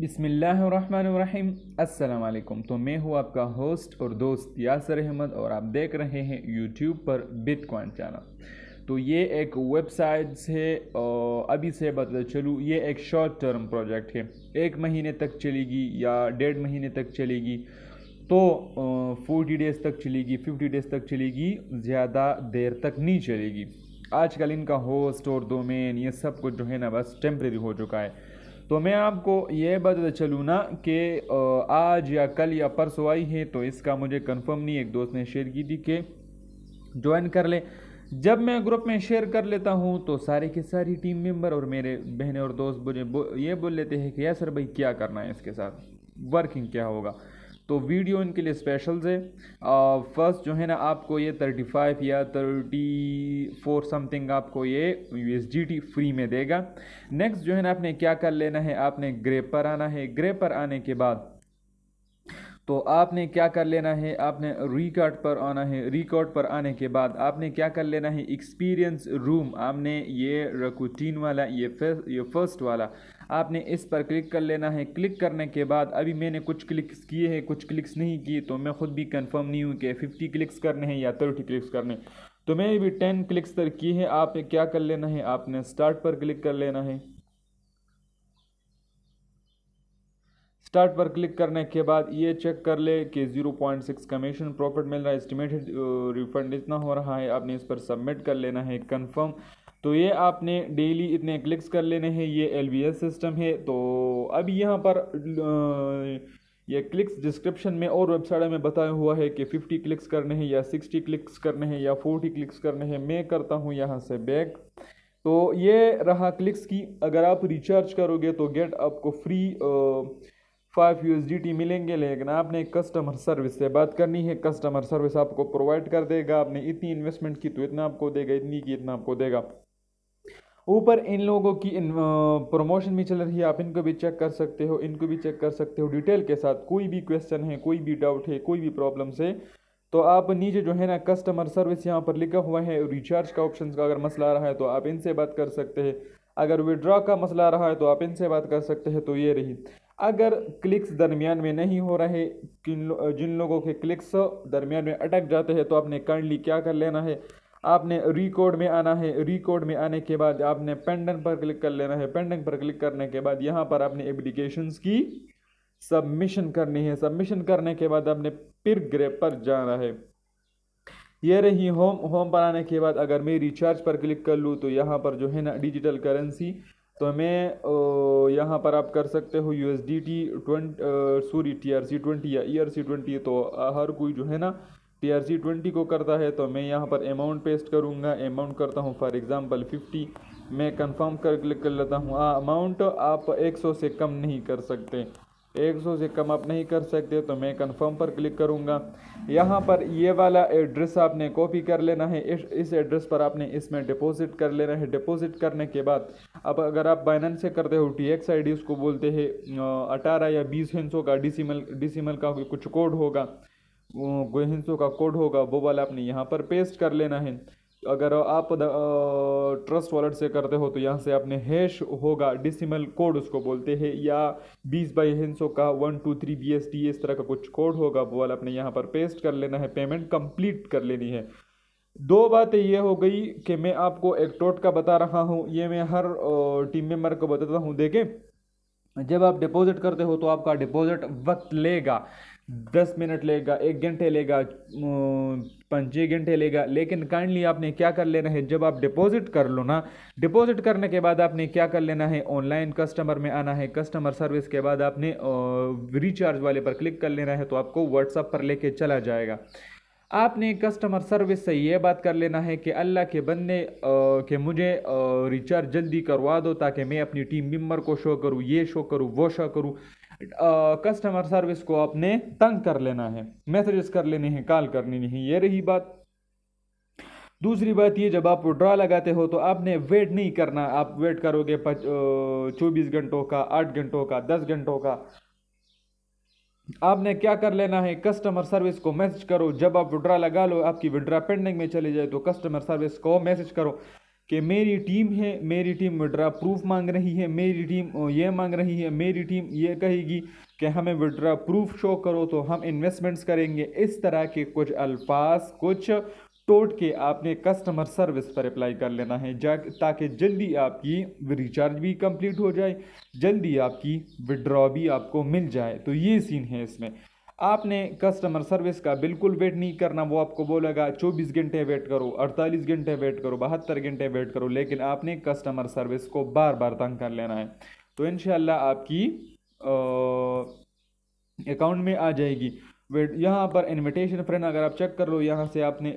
बिसमीम अल्लाम तो मैं हूँ आपका होस्ट और दोस्त यासर अहमद और आप देख रहे हैं यूट्यूब पर बिटकॉइन चैनल तो ये एक वेबसाइट है और अभी से बता चलूँ ये एक शॉर्ट टर्म प्रोजेक्ट है एक महीने तक चलेगी या डेढ़ महीने तक चलेगी तो फोर्टी डेज़ तक चलेगी फिफ्टी डेज़ तक चलेगी ज़्यादा देर तक नहीं चलेगी आजकल इनका होस्ट और डोमेन ये सब कुछ जो है ना बस टेम्प्रेरी हो चुका है तो मैं आपको ये बता चलूँ ना कि आज या कल या परसों आई है तो इसका मुझे कंफर्म नहीं एक दोस्त ने शेयर की थी कि ज्वाइन कर ले जब मैं ग्रुप में शेयर कर लेता हूँ तो सारे के सारी टीम मेंबर और मेरे बहने और दोस्त मुझे ये बोल लेते हैं कि यार सर भाई क्या करना है इसके साथ वर्किंग क्या होगा तो वीडियो इनके लिए स्पेशल है फ़र्स्ट जो है ना आपको ये थर्टी फाइव या थर्टी फोर समथिंग आपको ये यू फ्री में देगा नेक्स्ट जो है ना आपने क्या कर लेना है आपने ग्रेपर पर आना है ग्रेपर आने के बाद तो आपने क्या कर लेना है आपने रिकॉर्ड पर आना है रिकॉर्ड पर आने के बाद आपने क्या कर लेना है एक्सपीरियंस रूम आपने ये रकूटीन वाला ये फर्स्ट ये फर्स्ट वाला आपने इस पर क्लिक कर लेना है क्लिक करने के बाद अभी मैंने कुछ क्लिक्स किए हैं कुछ क्लिक्स नहीं किए तो मैं ख़ुद भी कन्फर्म नहीं हूँ कि फिफ्टी क्लिक्स करने हैं या थर्टी क्लिक्स करने तो मैंने भी टेन क्लिक्स तक किए हैं आपने क्या कर लेना है आपने स्टार्ट पर क्लिक कर लेना है स्टार्ट पर क्लिक करने के बाद ये चेक कर ले कि 0.6 कमीशन प्रॉफिट मिल रहा है एस्टिमेटेड रिफंड इतना हो रहा है आपने इस पर सबमिट कर लेना है कंफर्म तो ये आपने डेली इतने क्लिक्स कर लेने हैं ये एल सिस्टम है तो अब यहाँ पर ये क्लिक्स डिस्क्रिप्शन में और वेबसाइट में बताया हुआ है कि 50 क्लिक्स करने हैं या 60 क्लिक्स करने हैं या 40 क्लिक्स करने हैं मैं करता हूँ यहाँ से बैक तो ये रहा क्लिक्स की अगर आप रिचार्ज करोगे तो गेट आपको फ्री आ, फाइव यूएसडीटी मिलेंगे लेकिन आपने कस्टमर सर्विस से बात करनी है कस्टमर सर्विस आपको प्रोवाइड कर देगा आपने इतनी इन्वेस्टमेंट की तो इतना आपको देगा इतनी की इतना आपको देगा ऊपर इन लोगों की इन प्रमोशन भी चल रही है आप इनको भी चेक कर सकते हो इनको भी चेक कर सकते हो डिटेल के साथ कोई भी क्वेश्चन है कोई भी डाउट है कोई भी प्रॉब्लम है तो आप नीचे जो है ना कस्टमर सर्विस यहाँ पर लिखा हुआ है रिचार्ज का ऑप्शन का अगर मसला आ रहा है तो आप इनसे बात कर सकते हैं अगर विड्रॉ का मसला आ रहा है तो आप इनसे बात कर सकते हैं तो ये रही अगर क्लिक्स दरमियान में नहीं हो रहे किन लो, जिन लोगों के क्लिक्स दरमियान में अटक जाते हैं तो आपने काइंडली क्या कर लेना है आपने रिकॉर्ड में आना है रिकॉर्ड में आने के बाद आपने पेंडन पर क्लिक कर लेना है पेंडन पर क्लिक करने के बाद यहाँ पर आपने एप्लीकेशंस की सबमिशन करनी है सबमिशन करने के बाद आपने पिर ग्रेप पर जाना है ये रही होम होम पर आने के बाद अगर मैं रिचार्ज पर क्लिक कर लूँ तो यहाँ पर जो है ना डिजिटल करेंसी तो मैं यहाँ पर आप कर सकते हो U S D T twenty sorry T R C twenty या ई आर सी ट्वेंटी तो हर कोई जो है ना टी आर सी ट्वेंटी को करता है तो मैं यहाँ पर अमाउंट पेस्ट करूँगा अमाउंट करता हूँ फॉर एग्ज़ाम्पल फिफ्टी मैं कंफर्म कर क्लिक कर लेता हूँ अमाउंट आप एक सौ से कम नहीं कर सकते 100 से कम आप नहीं कर सकते तो मैं कंफर्म पर क्लिक करूँगा यहाँ पर ये वाला एड्रेस आपने कॉपी कर लेना है इस इस एड्रेस पर आपने इसमें डिपॉजिट कर लेना है डिपॉजिट करने के बाद अब अगर आप बाइनन से करते हो टी एक्स आई डी उसको बोलते हैं अठारह या बीस हिंसों का डिसीमल डिसीमल का कुछ कोड होगा हिंसों का कोड होगा वो वाला आपने यहाँ पर पेस्ट कर लेना है अगर आप ट्रस्ट वॉलेट से करते हो तो यहाँ से आपने हैश होगा डिसिमल कोड उसको बोलते हैं या बीस बाई हेंसो का one two three B S T इस तरह का कुछ कोड होगा वो वाला अपने यहाँ पर पेस्ट कर लेना है पेमेंट कंप्लीट कर लेनी है दो बातें ये हो गई कि मैं आपको एक टोट का बता रहा हूँ ये मैं हर टीम मेम्बर को बताता हूँ देखें जब आप डिपॉजिट करते हो तो आपका डिपॉजिट वक्त लेगा दस मिनट लेगा एक घंटे लेगा पाँच घंटे लेगा लेकिन काइंडली आपने क्या कर लेना है जब आप डिपॉजिट कर लो ना डिपॉजिट करने के बाद आपने क्या कर लेना है ऑनलाइन कस्टमर में आना है कस्टमर सर्विस के बाद आपने रिचार्ज वाले पर क्लिक कर लेना है तो आपको व्हाट्सअप पर लेके चला जाएगा आपने कस्टमर सर्विस से ये बात कर लेना है कि अल्लाह के बंदे के मुझे रिचार्ज जल्दी करवा दो ताकि मैं अपनी टीम मेम्बर को शो करूँ ये शो करूँ वो शो करूँ कस्टमर सर्विस को आपने तंग कर लेना है मैसेजेस कर लेने हैं कॉल करनी नहीं ये रही बात दूसरी बात ये जब आप ड्रा लगाते हो तो आपने वेट नहीं करना आप वेट करोगे चौबीस घंटों का आठ घंटों का दस घंटों का आपने क्या कर लेना है कस्टमर सर्विस को मैसेज करो जब आप विड्रा लगा लो आपकी विड्रा पेंडिंग में चली जाए तो कस्टमर सर्विस को मैसेज करो कि मेरी टीम है मेरी टीम विड्रा प्रूफ मांग रही है मेरी टीम ये मांग रही है मेरी टीम ये कहेगी कि हमें विड्रा प्रूफ शो करो तो हम इन्वेस्टमेंट्स करेंगे इस तरह के कुछ अल्फाज कुछ टोट के आपने कस्टमर सर्विस पर अप्लाई कर लेना है ताकि जल्दी आपकी रिचार्ज भी कंप्लीट हो जाए जल्दी आपकी विड्रॉ भी आपको मिल जाए तो ये सीन है इसमें आपने कस्टमर सर्विस का बिल्कुल वेट नहीं करना वो आपको बोलेगा 24 घंटे वेट करो 48 घंटे वेट करो बहत्तर घंटे वेट करो लेकिन आपने कस्टमर सर्विस को बार बार तंग कर लेना है तो इन आपकी अकाउंट में आ जाएगी वेट यहाँ पर इनविटेशन फ्रेंड अगर आप चेक कर लो यहाँ से आपने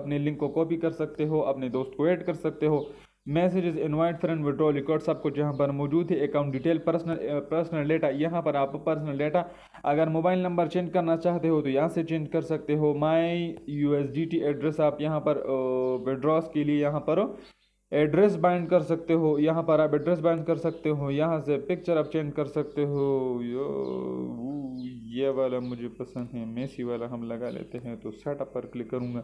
अपने लिंक को कॉपी कर सकते हो अपने दोस्त को ऐड कर सकते हो messages invite friend withdraw records सब कुछ यहाँ पर मौजूद है account detail personal personal data यहाँ पर आप पर्सनल डेटा अगर मोबाइल नंबर चेंज करना चाहते हो तो यहाँ से चेंज कर सकते हो माई यू एड्रेस आप यहाँ पर विड्रॉस के लिए यहाँ पर एड्रेस बाइंड कर सकते हो यहाँ पर आप एड्रेस बाइंड कर सकते हो यहाँ से पिक्चर आप चेंज कर सकते हो यो ये वाला मुझे पसंद है मेसी वाला हम लगा लेते हैं तो सेटअप पर क्लिक करूँगा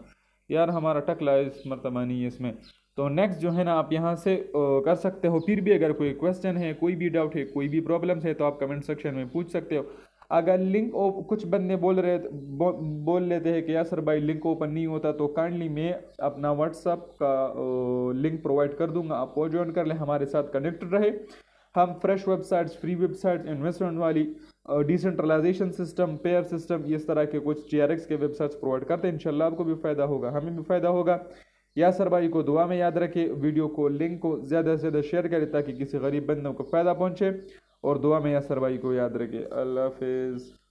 यार हमारा टकला इस मरतबा नहीं है इसमें तो नेक्स्ट जो है ना आप यहाँ से कर सकते हो फिर भी अगर कोई क्वेश्चन है कोई भी डाउट है कोई भी प्रॉब्लम्स है तो आप कमेंट सेक्शन में पूछ सकते हो अगर लिंक ओप कुछ बंदे बोल रहे बो, बोल लेते हैं कि यार सर भाई लिंक ओपन नहीं होता तो काइंडली मैं अपना व्हाट्सअप का लिंक प्रोवाइड कर दूंगा आप वो ज्वाइन कर लें हमारे साथ कनेक्टेड रहे हम fresh websites free websites investment वाली डिसेंट्रलाइजेशन सिस्टम पेयर सिस्टम इस तरह के कुछ टी के वेबसाइट्स प्रोवाइड करते हैं इनशाला आपको भी फ़ायदा होगा हमें भी फ़ायदा होगा या भाई को दुआ में याद रखें वीडियो को लिंक को ज़्यादा से ज़्यादा शेयर करें ताकि किसी गरीब बंदों को फ़ायदा पहुँचे और दुआ में या भाई को याद रखें अल्लाह हाफिज़